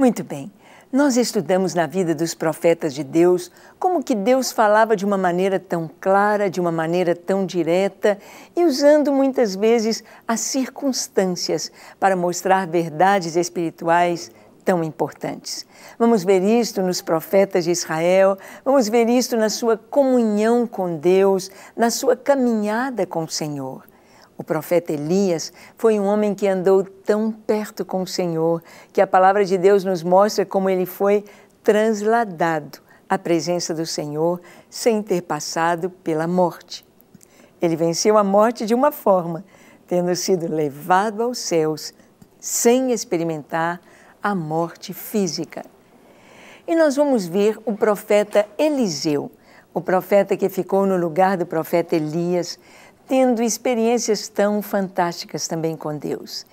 Muito bem. Nós estudamos na vida dos profetas de Deus como que Deus falava de uma maneira tão clara, de uma maneira tão direta e usando muitas vezes as circunstâncias para mostrar verdades espirituais tão importantes. Vamos ver isto nos profetas de Israel, vamos ver isto na sua comunhão com Deus, na sua caminhada com o Senhor. O profeta Elias foi um homem que andou tão perto com o Senhor que a palavra de Deus nos mostra como ele foi transladado à presença do Senhor sem ter passado pela morte. Ele venceu a morte de uma forma, tendo sido levado aos céus sem experimentar a morte física. E nós vamos ver o profeta Eliseu, o profeta que ficou no lugar do profeta Elias, tendo experiências tão fantásticas também com Deus.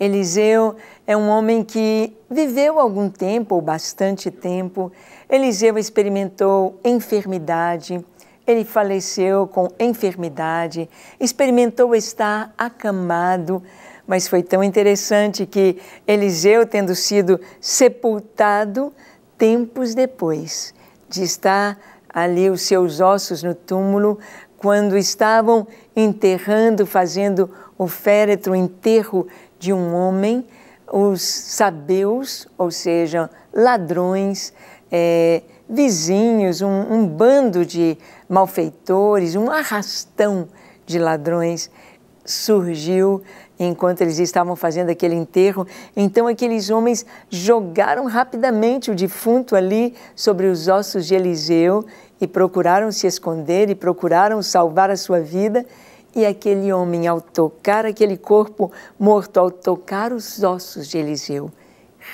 Eliseu é um homem que viveu algum tempo, ou bastante tempo. Eliseu experimentou enfermidade, ele faleceu com enfermidade, experimentou estar acamado, mas foi tão interessante que Eliseu, tendo sido sepultado, tempos depois de estar ali os seus ossos no túmulo, quando estavam enterrando, fazendo o féretro, o enterro de um homem, os sabeus, ou seja, ladrões, é, vizinhos, um, um bando de malfeitores, um arrastão de ladrões surgiu enquanto eles estavam fazendo aquele enterro. Então aqueles homens jogaram rapidamente o defunto ali sobre os ossos de Eliseu e procuraram se esconder e procuraram salvar a sua vida. E aquele homem, ao tocar aquele corpo morto, ao tocar os ossos de Eliseu,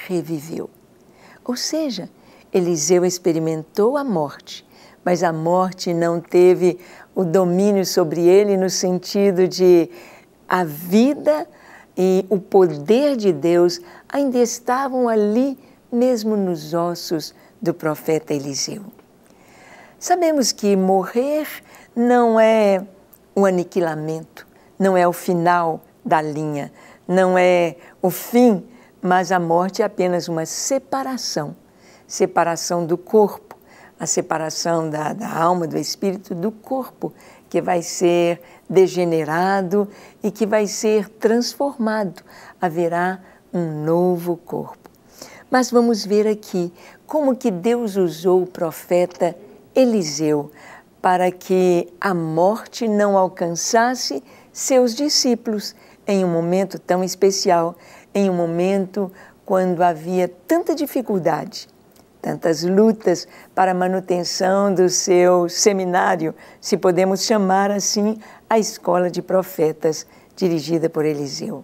reviveu. Ou seja, Eliseu experimentou a morte, mas a morte não teve o domínio sobre ele no sentido de a vida e o poder de Deus ainda estavam ali, mesmo nos ossos do profeta Eliseu. Sabemos que morrer não é o aniquilamento, não é o final da linha, não é o fim, mas a morte é apenas uma separação separação do corpo, a separação da, da alma, do espírito, do corpo, que vai ser degenerado e que vai ser transformado. Haverá um novo corpo. Mas vamos ver aqui como que Deus usou o profeta Eliseu, para que a morte não alcançasse seus discípulos em um momento tão especial, em um momento quando havia tanta dificuldade, tantas lutas para a manutenção do seu seminário, se podemos chamar assim a escola de profetas dirigida por Eliseu,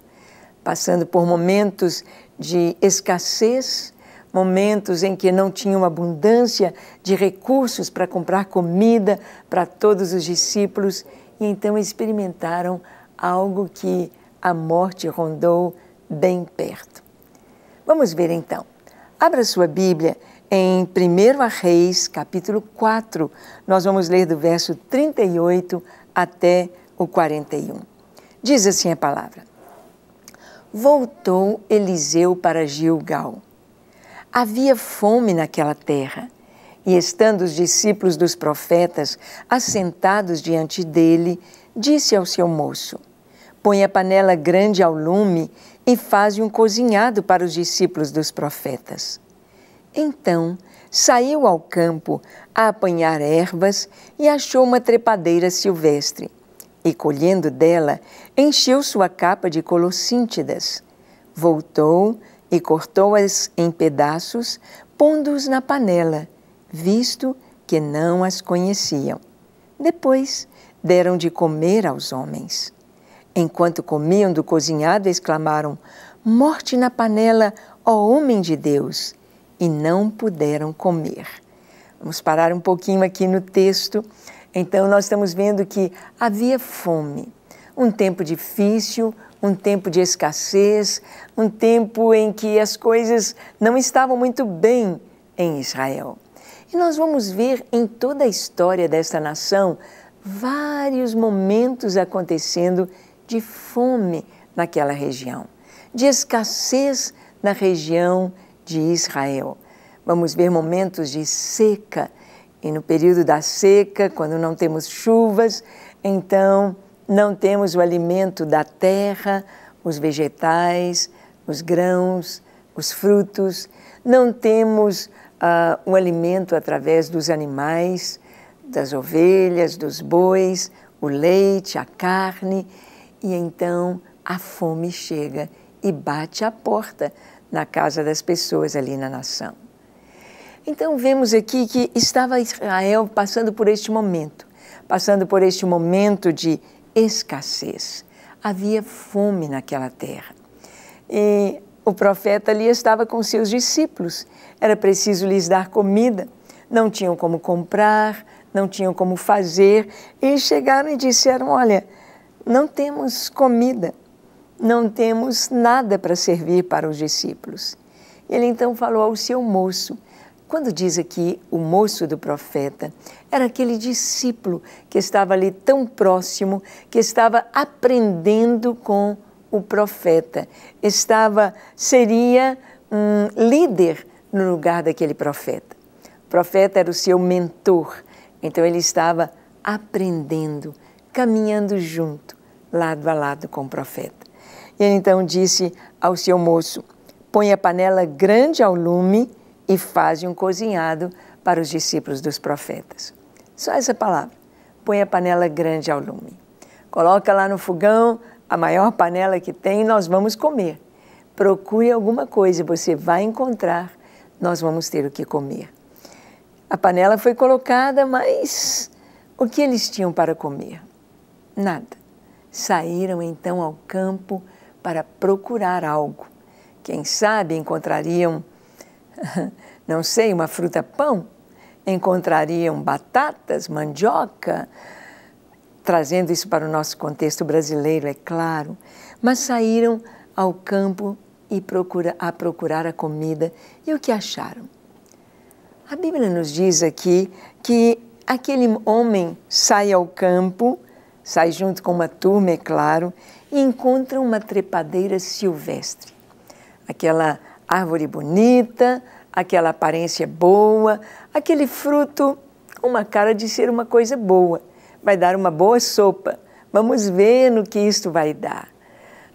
passando por momentos de escassez momentos em que não tinham abundância de recursos para comprar comida para todos os discípulos, e então experimentaram algo que a morte rondou bem perto. Vamos ver então. Abra sua Bíblia em 1 Reis, capítulo 4. Nós vamos ler do verso 38 até o 41. Diz assim a palavra: Voltou Eliseu para Gilgal Havia fome naquela terra, e estando os discípulos dos profetas assentados diante dele, disse ao seu moço: Põe a panela grande ao lume e faze um cozinhado para os discípulos dos profetas. Então saiu ao campo a apanhar ervas e achou uma trepadeira silvestre. E colhendo dela, encheu sua capa de colossíntidas. Voltou, e cortou-as em pedaços, pondo-os na panela, visto que não as conheciam. Depois deram de comer aos homens. Enquanto comiam do cozinhado, exclamaram: Morte na panela, ó homem de Deus! E não puderam comer. Vamos parar um pouquinho aqui no texto. Então, nós estamos vendo que havia fome, um tempo difícil, um tempo de escassez, um tempo em que as coisas não estavam muito bem em Israel. E nós vamos ver em toda a história desta nação vários momentos acontecendo de fome naquela região, de escassez na região de Israel. Vamos ver momentos de seca, e no período da seca, quando não temos chuvas, então não temos o alimento da terra, os vegetais, os grãos, os frutos, não temos uh, um alimento através dos animais, das ovelhas, dos bois, o leite, a carne, e então a fome chega e bate à porta na casa das pessoas ali na nação. Então vemos aqui que estava Israel passando por este momento, passando por este momento de escassez. Havia fome naquela terra. E o profeta ali estava com seus discípulos. Era preciso lhes dar comida. Não tinham como comprar, não tinham como fazer. E chegaram e disseram: Olha, não temos comida, não temos nada para servir para os discípulos. Ele então falou ao seu moço: quando diz aqui o moço do profeta, era aquele discípulo que estava ali tão próximo, que estava aprendendo com o profeta, estava seria um líder no lugar daquele profeta. O profeta era o seu mentor, então ele estava aprendendo, caminhando junto, lado a lado com o profeta. E ele então disse ao seu moço: Põe a panela grande ao lume e fazem um cozinhado para os discípulos dos profetas. Só essa palavra. Põe a panela grande ao lume. Coloca lá no fogão a maior panela que tem e nós vamos comer. Procure alguma coisa, você vai encontrar, nós vamos ter o que comer. A panela foi colocada, mas o que eles tinham para comer? Nada. Saíram então ao campo para procurar algo. Quem sabe encontrariam não sei, uma fruta-pão, encontrariam batatas, mandioca, trazendo isso para o nosso contexto brasileiro, é claro, mas saíram ao campo e procura, a procurar a comida e o que acharam? A Bíblia nos diz aqui que aquele homem sai ao campo, sai junto com uma turma, é claro, e encontra uma trepadeira silvestre, aquela árvore bonita, aquela aparência boa, aquele fruto, uma cara de ser uma coisa boa. Vai dar uma boa sopa. Vamos ver no que isto vai dar.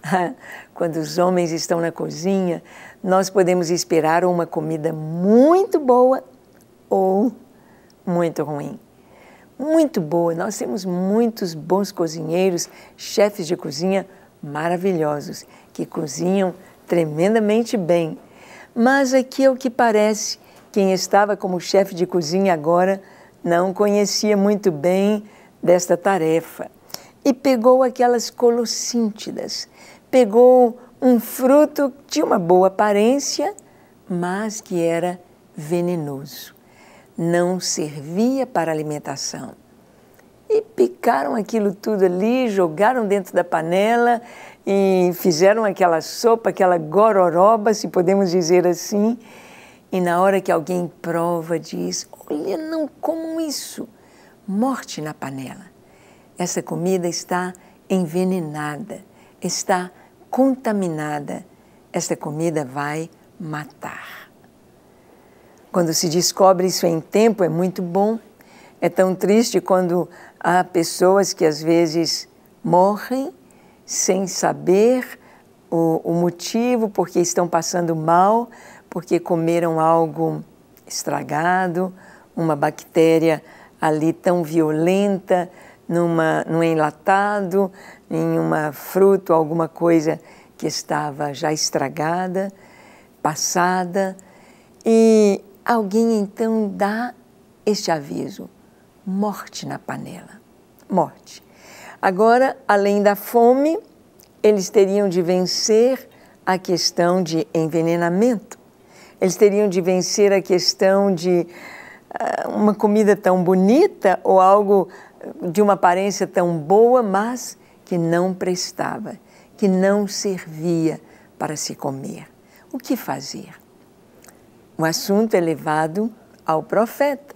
Quando os homens estão na cozinha, nós podemos esperar uma comida muito boa ou muito ruim. Muito boa, nós temos muitos bons cozinheiros, chefes de cozinha maravilhosos, que cozinham tremendamente bem. Mas aqui é o que parece, quem estava como chefe de cozinha agora não conhecia muito bem desta tarefa. E pegou aquelas colossíntidas, pegou um fruto de uma boa aparência, mas que era venenoso. Não servia para alimentação. E picaram aquilo tudo ali, jogaram dentro da panela e fizeram aquela sopa, aquela gororoba, se podemos dizer assim. E na hora que alguém prova, diz: Olha, não comam isso. Morte na panela. Essa comida está envenenada, está contaminada. Esta comida vai matar. Quando se descobre isso em tempo, é muito bom. É tão triste quando há pessoas que às vezes morrem sem saber o, o motivo, porque estão passando mal, porque comeram algo estragado, uma bactéria ali tão violenta, numa, num enlatado, em uma fruta, alguma coisa que estava já estragada, passada. E alguém então dá este aviso: morte na panela, morte. Agora, além da fome, eles teriam de vencer a questão de envenenamento. Eles teriam de vencer a questão de uh, uma comida tão bonita ou algo ah, de uma aparência tão boa, mas que não prestava, que não servia para se comer. O que fazer? O assunto é levado ao profeta,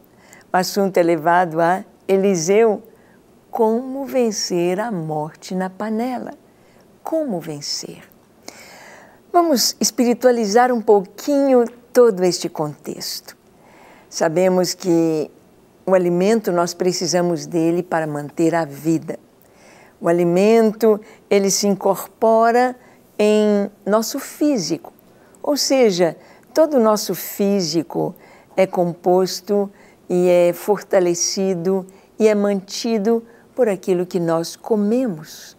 o assunto é levado a Eliseu, como vencer a morte na panela? Como vencer? Vamos espiritualizar um pouquinho todo este contexto. Sabemos que o alimento nós precisamos dele para manter a vida. O alimento, ele se incorpora em nosso físico. Ou seja, todo o nosso físico é composto e é fortalecido e é mantido por aquilo que nós comemos.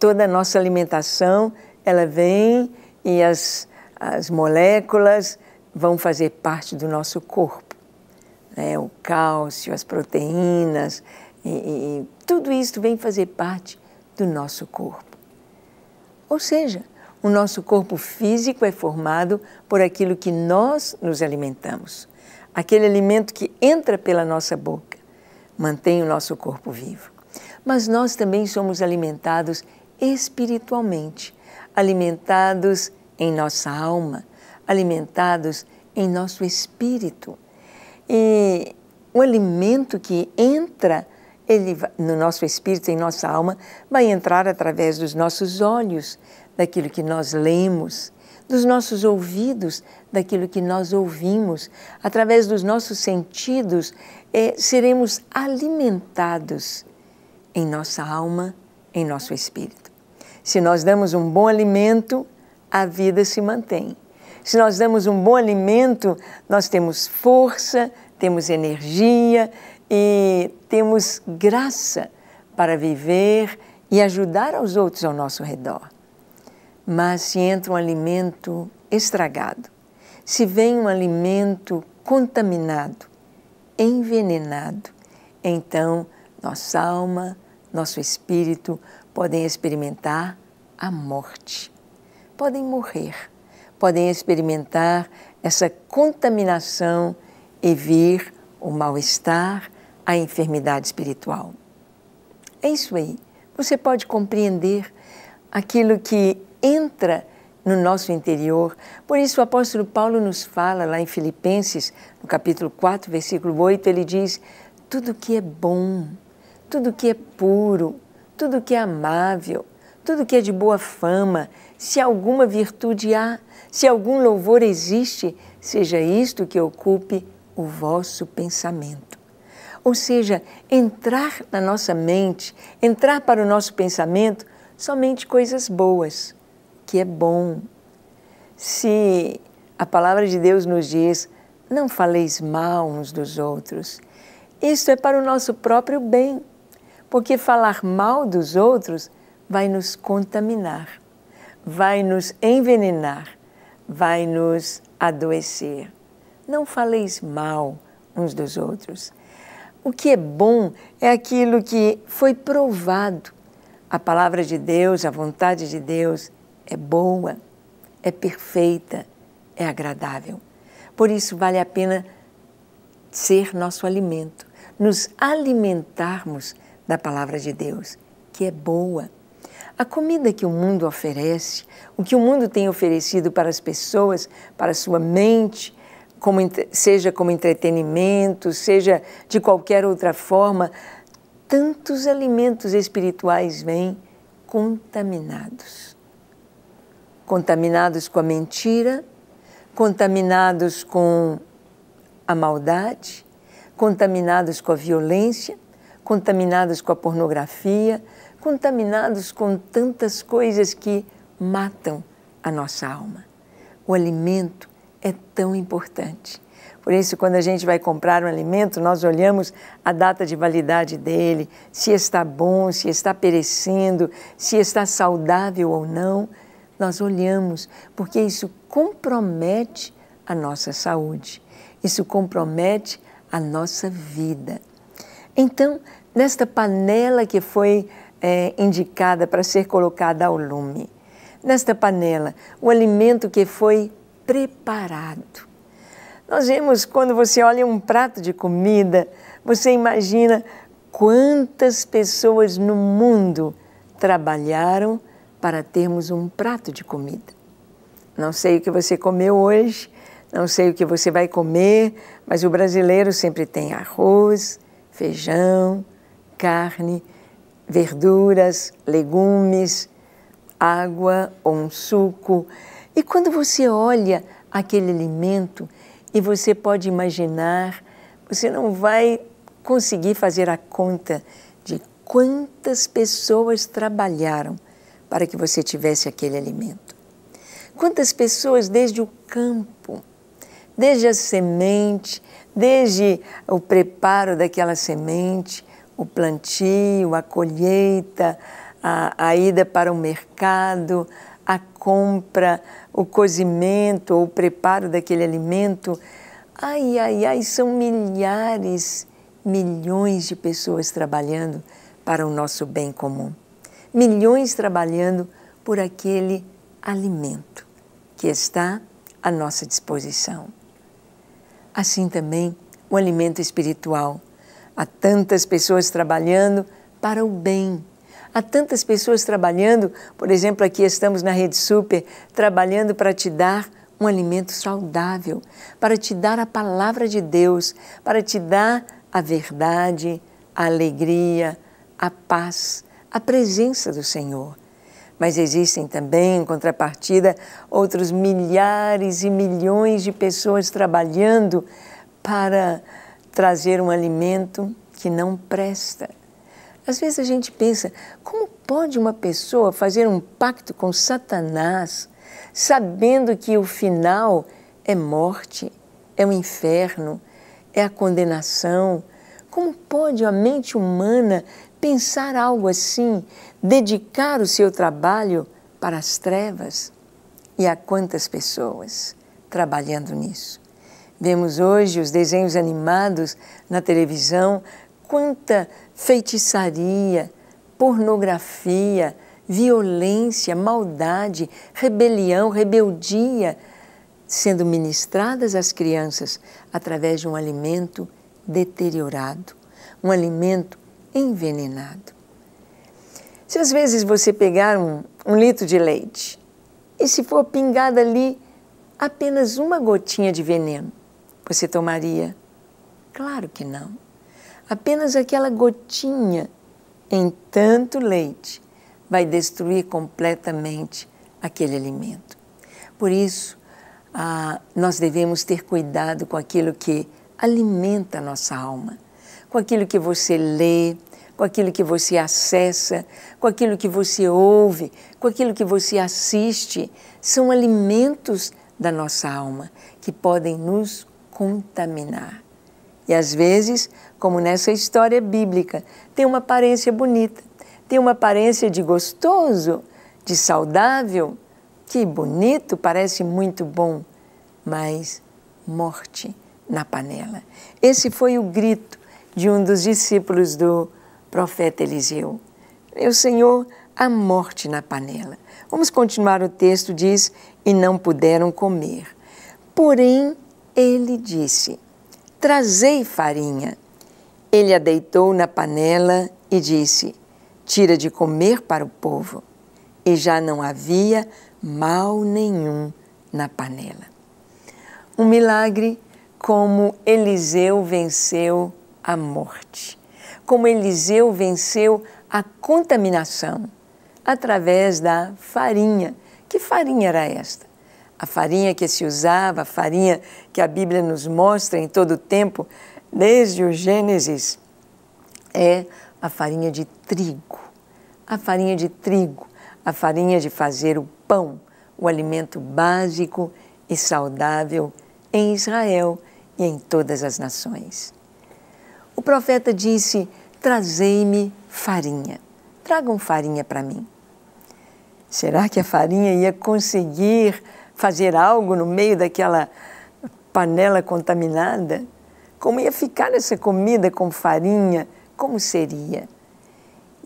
Toda a nossa alimentação, ela vem e as, as moléculas vão fazer parte do nosso corpo. Né? O cálcio, as proteínas, e, e, tudo isso vem fazer parte do nosso corpo. Ou seja, o nosso corpo físico é formado por aquilo que nós nos alimentamos. Aquele alimento que entra pela nossa boca mantém o nosso corpo vivo mas nós também somos alimentados espiritualmente, alimentados em nossa alma, alimentados em nosso espírito. E o alimento que entra ele, no nosso espírito, em nossa alma, vai entrar através dos nossos olhos, daquilo que nós lemos, dos nossos ouvidos, daquilo que nós ouvimos, através dos nossos sentidos, é, seremos alimentados em nossa alma, em nosso espírito. Se nós damos um bom alimento, a vida se mantém. Se nós damos um bom alimento, nós temos força, temos energia e temos graça para viver e ajudar aos outros ao nosso redor. Mas se entra um alimento estragado, se vem um alimento contaminado, envenenado, então nossa alma, nosso espírito podem experimentar a morte, podem morrer, podem experimentar essa contaminação e vir o mal-estar, a enfermidade espiritual. É isso aí. Você pode compreender aquilo que entra no nosso interior. Por isso o apóstolo Paulo nos fala lá em Filipenses, no capítulo 4, versículo 8, ele diz: tudo que é bom, tudo que é puro, tudo que é amável, tudo que é de boa fama, se alguma virtude há, se algum louvor existe, seja isto que ocupe o vosso pensamento. Ou seja, entrar na nossa mente, entrar para o nosso pensamento somente coisas boas, que é bom. Se a palavra de Deus nos diz, não faleis mal uns dos outros, isto é para o nosso próprio bem porque falar mal dos outros vai nos contaminar, vai nos envenenar, vai nos adoecer. Não faleis mal uns dos outros. O que é bom é aquilo que foi provado. A palavra de Deus, a vontade de Deus é boa, é perfeita, é agradável. Por isso vale a pena ser nosso alimento, nos alimentarmos da palavra de Deus, que é boa. A comida que o mundo oferece, o que o mundo tem oferecido para as pessoas, para a sua mente, como, seja como entretenimento, seja de qualquer outra forma, tantos alimentos espirituais vêm contaminados. Contaminados com a mentira, contaminados com a maldade, contaminados com a violência, contaminados com a pornografia, contaminados com tantas coisas que matam a nossa alma. O alimento é tão importante. Por isso, quando a gente vai comprar um alimento, nós olhamos a data de validade dele, se está bom, se está perecendo, se está saudável ou não. Nós olhamos, porque isso compromete a nossa saúde, isso compromete a nossa vida. Então, nesta panela que foi é, indicada para ser colocada ao lume. Nesta panela, o alimento que foi preparado. Nós vemos quando você olha um prato de comida, você imagina quantas pessoas no mundo trabalharam para termos um prato de comida. Não sei o que você comeu hoje, não sei o que você vai comer, mas o brasileiro sempre tem arroz, feijão, carne, verduras, legumes, água ou um suco. E quando você olha aquele alimento e você pode imaginar, você não vai conseguir fazer a conta de quantas pessoas trabalharam para que você tivesse aquele alimento. Quantas pessoas desde o campo, desde a semente, desde o preparo daquela semente, o plantio, a colheita, a, a ida para o mercado, a compra, o cozimento ou o preparo daquele alimento. Ai, ai, ai, são milhares, milhões de pessoas trabalhando para o nosso bem comum. Milhões trabalhando por aquele alimento que está à nossa disposição. Assim também o alimento espiritual Há tantas pessoas trabalhando para o bem. Há tantas pessoas trabalhando, por exemplo, aqui estamos na Rede Super, trabalhando para te dar um alimento saudável, para te dar a palavra de Deus, para te dar a verdade, a alegria, a paz, a presença do Senhor. Mas existem também, em contrapartida, outros milhares e milhões de pessoas trabalhando para trazer um alimento que não presta. Às vezes a gente pensa, como pode uma pessoa fazer um pacto com Satanás, sabendo que o final é morte, é o um inferno, é a condenação? Como pode a mente humana pensar algo assim, dedicar o seu trabalho para as trevas? E há quantas pessoas trabalhando nisso? Vemos hoje os desenhos animados na televisão, quanta feitiçaria, pornografia, violência, maldade, rebelião, rebeldia sendo ministradas às crianças através de um alimento deteriorado, um alimento envenenado. Se às vezes você pegar um, um litro de leite e se for pingada ali apenas uma gotinha de veneno, você tomaria? Claro que não. Apenas aquela gotinha em tanto leite vai destruir completamente aquele alimento. Por isso, ah, nós devemos ter cuidado com aquilo que alimenta a nossa alma, com aquilo que você lê, com aquilo que você acessa, com aquilo que você ouve, com aquilo que você assiste. São alimentos da nossa alma que podem nos contaminar. E às vezes, como nessa história bíblica, tem uma aparência bonita, tem uma aparência de gostoso, de saudável, que bonito, parece muito bom, mas morte na panela. Esse foi o grito de um dos discípulos do profeta Eliseu. Meu Senhor, a morte na panela. Vamos continuar o texto, diz: E não puderam comer. Porém, ele disse: Trazei farinha. Ele a deitou na panela e disse: Tira de comer para o povo. E já não havia mal nenhum na panela. Um milagre como Eliseu venceu a morte, como Eliseu venceu a contaminação através da farinha. Que farinha era esta? a farinha que se usava, a farinha que a Bíblia nos mostra em todo o tempo, desde o Gênesis, é a farinha de trigo. A farinha de trigo, a farinha de fazer o pão, o alimento básico e saudável em Israel e em todas as nações. O profeta disse: Trazei-me farinha, tragam farinha para mim. Será que a farinha ia conseguir fazer algo no meio daquela panela contaminada? Como ia ficar essa comida com farinha? Como seria?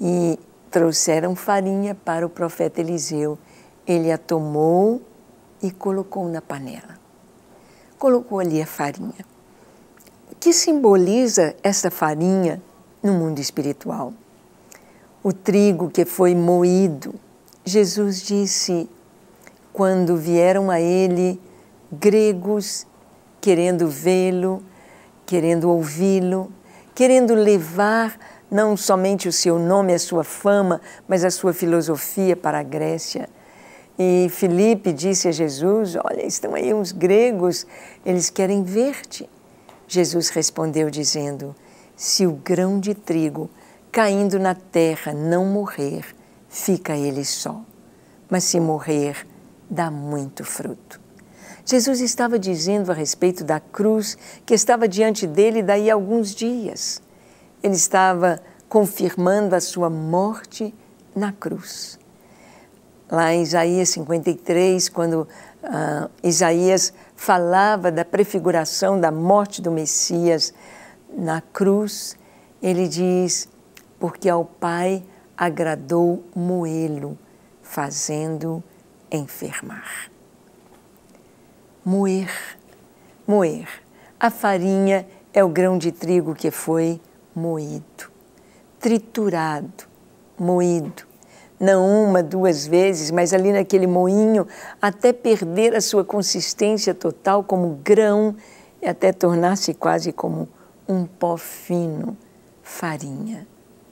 E trouxeram farinha para o profeta Eliseu. Ele a tomou e colocou na panela. Colocou ali a farinha. O que simboliza essa farinha no mundo espiritual? O trigo que foi moído. Jesus disse: quando vieram a ele gregos querendo vê-lo, querendo ouvi-lo, querendo levar não somente o seu nome, a sua fama, mas a sua filosofia para a Grécia. E Filipe disse a Jesus: Olha, estão aí uns gregos, eles querem ver-te. Jesus respondeu, dizendo: Se o grão de trigo caindo na terra não morrer, fica ele só. Mas se morrer, dá muito fruto. Jesus estava dizendo a respeito da cruz que estava diante dele daí a alguns dias. Ele estava confirmando a sua morte na cruz. Lá em Isaías 53, quando ah, Isaías falava da prefiguração da morte do Messias na cruz, ele diz: Porque ao Pai agradou moê-lo, fazendo enfermar. Moer, moer. A farinha é o grão de trigo que foi moído, triturado, moído. Não uma, duas vezes, mas ali naquele moinho, até perder a sua consistência total como grão e até tornar-se quase como um pó fino, farinha,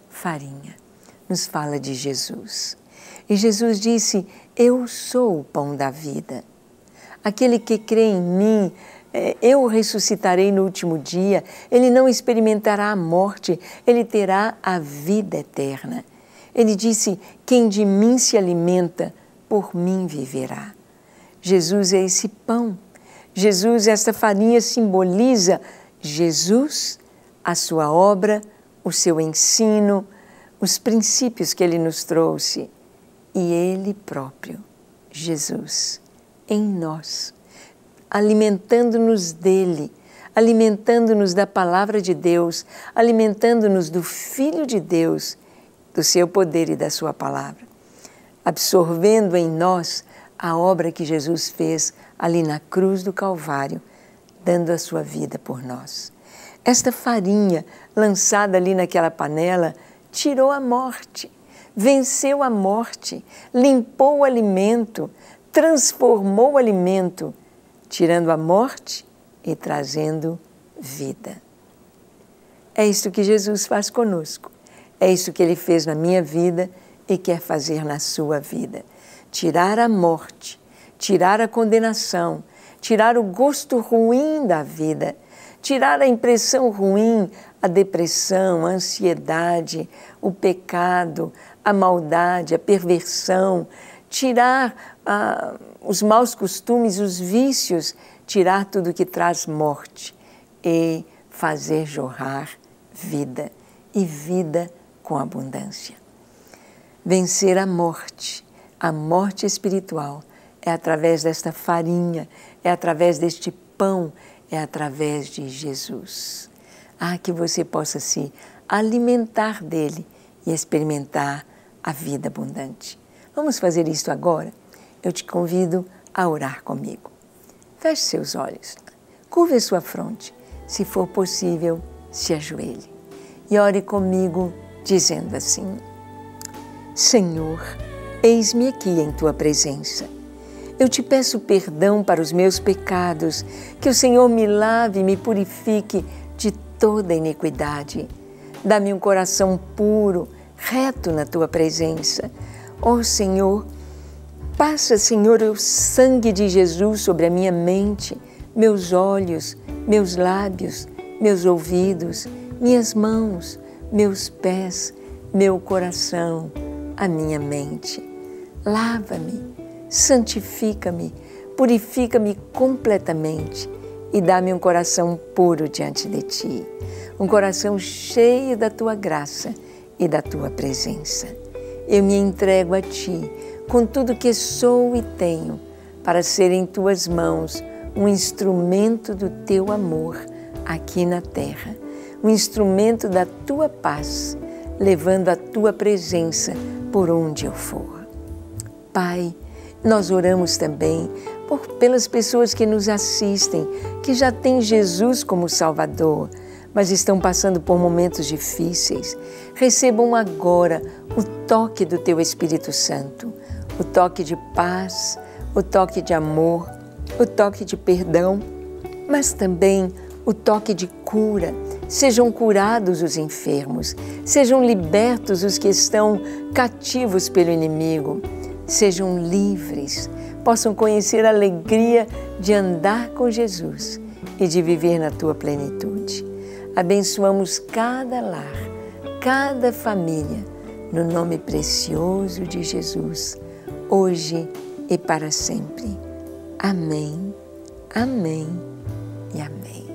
farinha. Nos fala de Jesus. E Jesus disse: eu sou o pão da vida. Aquele que crê em mim, é, eu ressuscitarei no último dia. Ele não experimentará a morte, ele terá a vida eterna. Ele disse: Quem de mim se alimenta, por mim viverá. Jesus é esse pão. Jesus, esta farinha simboliza Jesus, a sua obra, o seu ensino, os princípios que ele nos trouxe e Ele próprio, Jesus, em nós, alimentando-nos dele, alimentando-nos da palavra de Deus, alimentando-nos do Filho de Deus, do seu poder e da sua palavra, absorvendo em nós a obra que Jesus fez ali na cruz do Calvário, dando a sua vida por nós. Esta farinha lançada ali naquela panela tirou a morte venceu a morte, limpou o alimento, transformou o alimento, tirando a morte e trazendo vida. É isso que Jesus faz conosco. É isso que ele fez na minha vida e quer fazer na sua vida. Tirar a morte, tirar a condenação, tirar o gosto ruim da vida, tirar a impressão ruim, a depressão, a ansiedade, o pecado, a maldade, a perversão, tirar ah, os maus costumes, os vícios, tirar tudo que traz morte e fazer jorrar vida e vida com abundância. Vencer a morte, a morte espiritual, é através desta farinha, é através deste pão, é através de Jesus. Ah, que você possa se alimentar dele e experimentar a vida abundante. Vamos fazer isto agora? Eu te convido a orar comigo. Feche seus olhos, curve sua fronte, se for possível, se ajoelhe e ore comigo, dizendo assim: Senhor, eis-me aqui em tua presença. Eu te peço perdão para os meus pecados, que o Senhor me lave e me purifique de toda iniquidade. Dá-me um coração puro reto na tua presença. Ó oh, Senhor, passa, Senhor, o sangue de Jesus sobre a minha mente, meus olhos, meus lábios, meus ouvidos, minhas mãos, meus pés, meu coração, a minha mente. Lava-me, santifica-me, purifica-me completamente e dá-me um coração puro diante de ti, um coração cheio da tua graça e da tua presença. Eu me entrego a ti com tudo que sou e tenho, para ser em tuas mãos um instrumento do teu amor aqui na terra, um instrumento da tua paz, levando a tua presença por onde eu for. Pai, nós oramos também por, pelas pessoas que nos assistem, que já têm Jesus como Salvador, mas estão passando por momentos difíceis, recebam agora o toque do Teu Espírito Santo, o toque de paz, o toque de amor, o toque de perdão, mas também o toque de cura. Sejam curados os enfermos, sejam libertos os que estão cativos pelo inimigo, sejam livres, possam conhecer a alegria de andar com Jesus e de viver na tua plenitude. Abençoamos cada lar cada família, no nome precioso de Jesus, hoje e para sempre. Amém, amém e amém.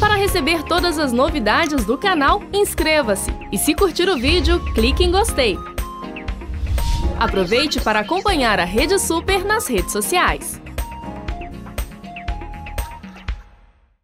Para receber todas as novidades do canal, inscreva-se e se curtir o vídeo, clique em gostei. Aproveite para acompanhar a Rede Super nas redes sociais.